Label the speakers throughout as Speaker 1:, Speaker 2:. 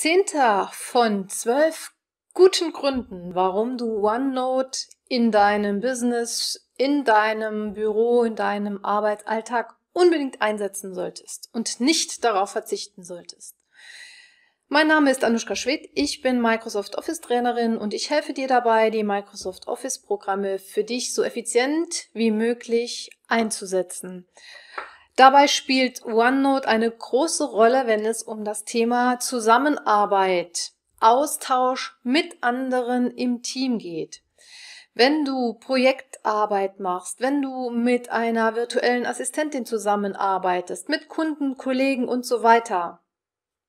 Speaker 1: zehnter von zwölf guten Gründen, warum du OneNote in deinem Business, in deinem Büro, in deinem Arbeitsalltag unbedingt einsetzen solltest und nicht darauf verzichten solltest. Mein Name ist Anushka Schwed, ich bin Microsoft Office Trainerin und ich helfe dir dabei, die Microsoft Office Programme für dich so effizient wie möglich einzusetzen. Dabei spielt OneNote eine große Rolle, wenn es um das Thema Zusammenarbeit, Austausch mit anderen im Team geht. Wenn du Projektarbeit machst, wenn du mit einer virtuellen Assistentin zusammenarbeitest, mit Kunden, Kollegen und so weiter,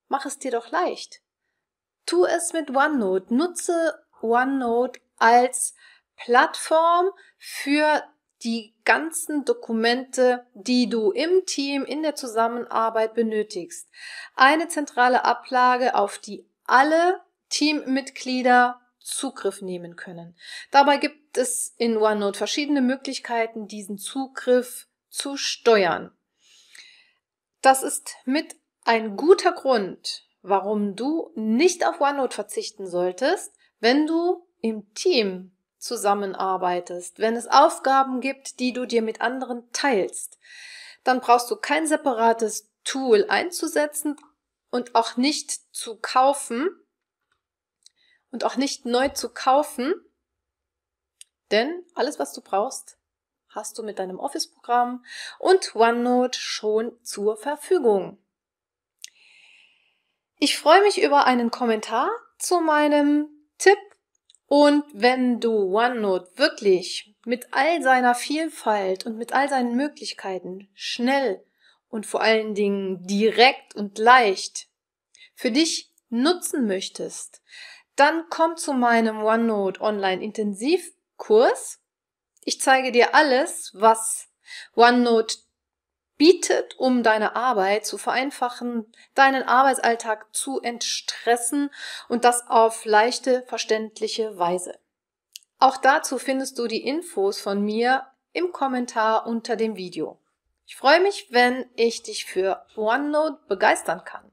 Speaker 1: mach es dir doch leicht. Tu es mit OneNote. Nutze OneNote als Plattform für die ganzen Dokumente, die du im Team, in der Zusammenarbeit benötigst. Eine zentrale Ablage, auf die alle Teammitglieder Zugriff nehmen können. Dabei gibt es in OneNote verschiedene Möglichkeiten, diesen Zugriff zu steuern. Das ist mit ein guter Grund, warum du nicht auf OneNote verzichten solltest, wenn du im Team zusammenarbeitest, wenn es Aufgaben gibt, die du dir mit anderen teilst, dann brauchst du kein separates Tool einzusetzen und auch nicht zu kaufen und auch nicht neu zu kaufen, denn alles, was du brauchst, hast du mit deinem Office-Programm und OneNote schon zur Verfügung. Ich freue mich über einen Kommentar zu meinem Tipp und wenn du OneNote wirklich mit all seiner Vielfalt und mit all seinen Möglichkeiten schnell und vor allen Dingen direkt und leicht für dich nutzen möchtest, dann komm zu meinem OneNote Online Intensivkurs. Ich zeige dir alles, was OneNote bietet, um deine Arbeit zu vereinfachen, deinen Arbeitsalltag zu entstressen und das auf leichte, verständliche Weise. Auch dazu findest du die Infos von mir im Kommentar unter dem Video. Ich freue mich, wenn ich dich für OneNote begeistern kann.